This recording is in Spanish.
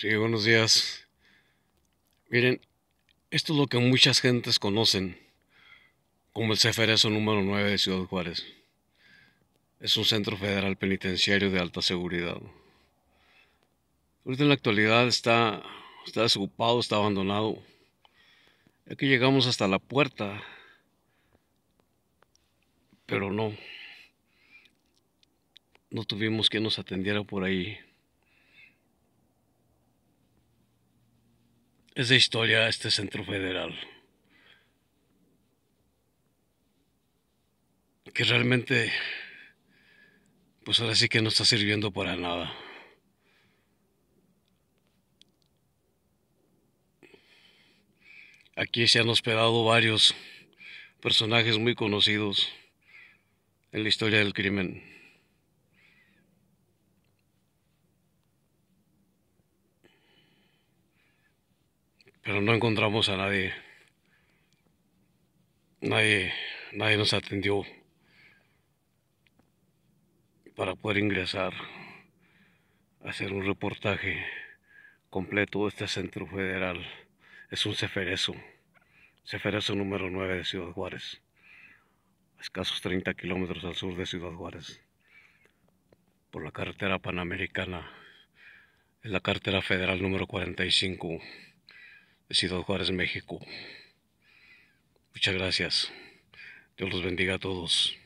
Sí, buenos días. Miren, esto es lo que muchas gentes conocen como el CFRS número 9 de Ciudad Juárez. Es un centro federal penitenciario de alta seguridad. Ahorita en la actualidad está, está desocupado, está abandonado. Aquí llegamos hasta la puerta, pero no. No tuvimos que nos atendiera por ahí. es de historia este centro federal. Que realmente, pues ahora sí que no está sirviendo para nada. Aquí se han hospedado varios personajes muy conocidos en la historia del crimen. pero no encontramos a nadie. Nadie, nadie nos atendió para poder ingresar a hacer un reportaje completo de este centro federal. Es un ceferezo, ceferezo número 9 de Ciudad Juárez, a escasos 30 kilómetros al sur de Ciudad Juárez, por la carretera panamericana, en la carretera federal número 45 de Ciudad Juárez, México. Muchas gracias. Dios los bendiga a todos.